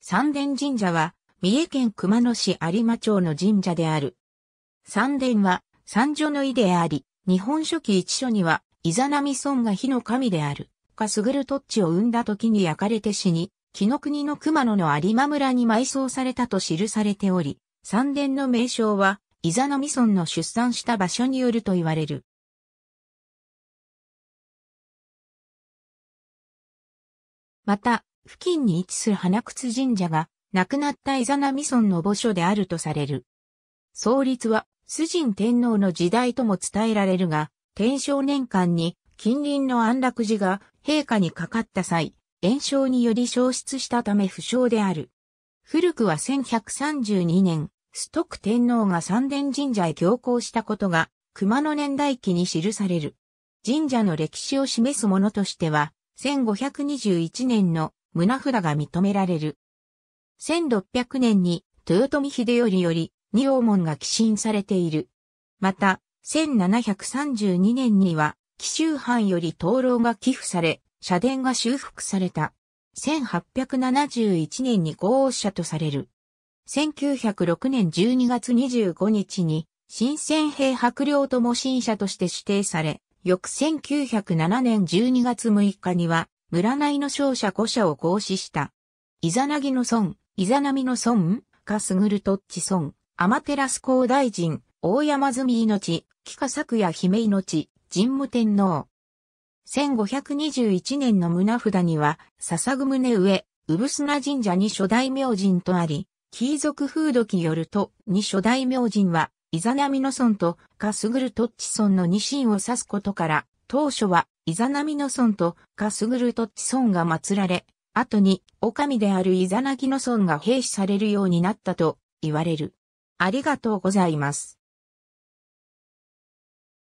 三殿神社は、三重県熊野市有馬町の神社である。三殿は、三女の意であり、日本書紀一書には、イザナミ村が火の神である、かすぐる土地を生んだ時に焼かれて死に、木の国の熊野の有馬村に埋葬されたと記されており、三殿の名称は、イザナミ村の出産した場所によると言われる。また、付近に位置する花靴神社が、亡くなったイザナミ村の墓所であるとされる。創立は、主人・天皇の時代とも伝えられるが、天正年間に近隣の安楽寺が陛下にかかった際、炎症により消失したため不詳である。古くは1132年、ストック天皇が三殿神社へ行幸したことが、熊野年代記に記される。神社の歴史を示すものとしては、1521年の胸札が認められる。1600年に豊臣秀頼より二王門が寄進されている。また、1732年には、紀州藩より灯籠が寄付され、社殿が修復された。1871年に合王者とされる。1906年12月25日に、新鮮兵白領とも新社として指定され、翌1907年12月6日には、村内の勝者5社を行使した。イザナギの孫、イザナミの孫、カスグルトッチ孫、アマテラス高大臣、大山積命、木下作や姫命、神武天皇。1521年の胸札には、笹ぐ胸上、すな神社に初代明神とあり、貴族風土記よると、に初代明神は、イザナミの孫とカスグルトッチ孫の二神を指すことから、当初はイザナミの孫とカスグルトッチ孫が祀られ、後に、お神であるイザナギの孫が兵士されるようになったと言われる。ありがとうございます。